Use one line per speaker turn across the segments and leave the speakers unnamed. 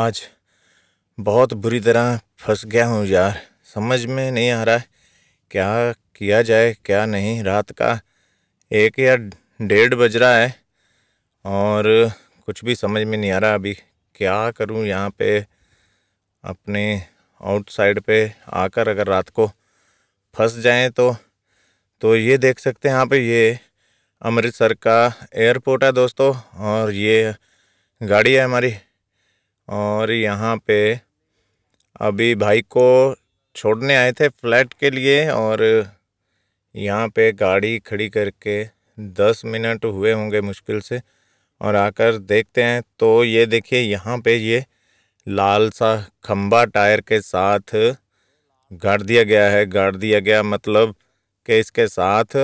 आज बहुत बुरी तरह फंस गया हूँ यार समझ में नहीं आ रहा है क्या किया जाए क्या नहीं रात का एक या डेढ़ बज रहा है और कुछ भी समझ में नहीं आ रहा अभी क्या करूँ यहाँ पे अपने आउटसाइड पे आकर अगर रात को फंस जाएं तो तो ये देख सकते हैं यहाँ पे ये अमृतसर का एयरपोर्ट है दोस्तों और ये गाड़ी है हमारी और यहाँ पे अभी भाई को छोड़ने आए थे फ्लैट के लिए और यहाँ पे गाड़ी खड़ी करके दस मिनट हुए होंगे मुश्किल से और आकर देखते हैं तो ये देखिए यहाँ पे ये लाल सा खम्बा टायर के साथ गाड़ दिया गया है गाड़ दिया गया मतलब कि इसके साथ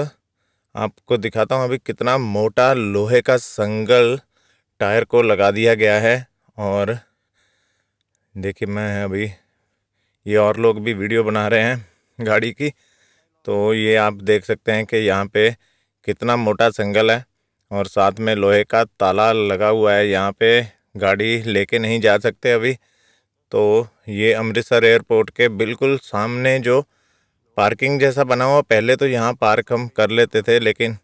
आपको दिखाता हूँ अभी कितना मोटा लोहे का संगल टायर को लगा दिया गया है और देखिए मैं अभी ये और लोग भी वीडियो बना रहे हैं गाड़ी की तो ये आप देख सकते हैं कि यहाँ पे कितना मोटा जंगल है और साथ में लोहे का ताला लगा हुआ है यहाँ पे गाड़ी लेके नहीं जा सकते अभी तो ये अमृतसर एयरपोर्ट के बिल्कुल सामने जो पार्किंग जैसा बना हुआ पहले तो यहाँ पार्क हम कर लेते थे लेकिन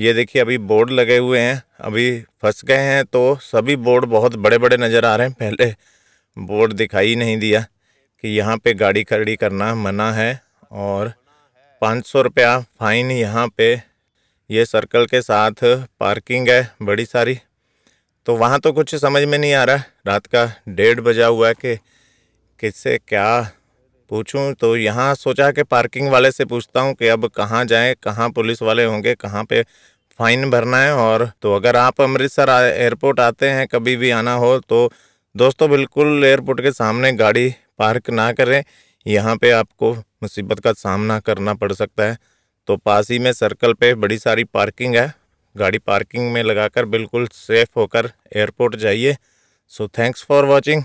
ये देखिए अभी बोर्ड लगे हुए हैं अभी फंस गए हैं तो सभी बोर्ड बहुत बड़े बड़े नज़र आ रहे हैं पहले बोर्ड दिखाई नहीं दिया कि यहाँ पे गाड़ी खड़ी करना मना है और पाँच सौ रुपया फ़ाइन यहाँ पे ये सर्कल के साथ पार्किंग है बड़ी सारी तो वहाँ तो कुछ समझ में नहीं आ रहा रात का डेढ़ बजा हुआ है कि किससे क्या पूछूं तो यहाँ सोचा कि पार्किंग वाले से पूछता हूँ कि अब कहाँ जाएँ कहाँ पुलिस वाले होंगे कहाँ पे फ़ाइन भरना है और तो अगर आप अमृतसर एयरपोर्ट आते हैं कभी भी आना हो तो दोस्तों बिल्कुल एयरपोर्ट के सामने गाड़ी पार्क ना करें यहाँ पे आपको मुसीबत का सामना करना पड़ सकता है तो पास ही में सर्कल पे बड़ी सारी पार्किंग है गाड़ी पार्किंग में लगाकर बिल्कुल सेफ़ होकर एयरपोर्ट जाइए सो थैंक्स फॉर वॉचिंग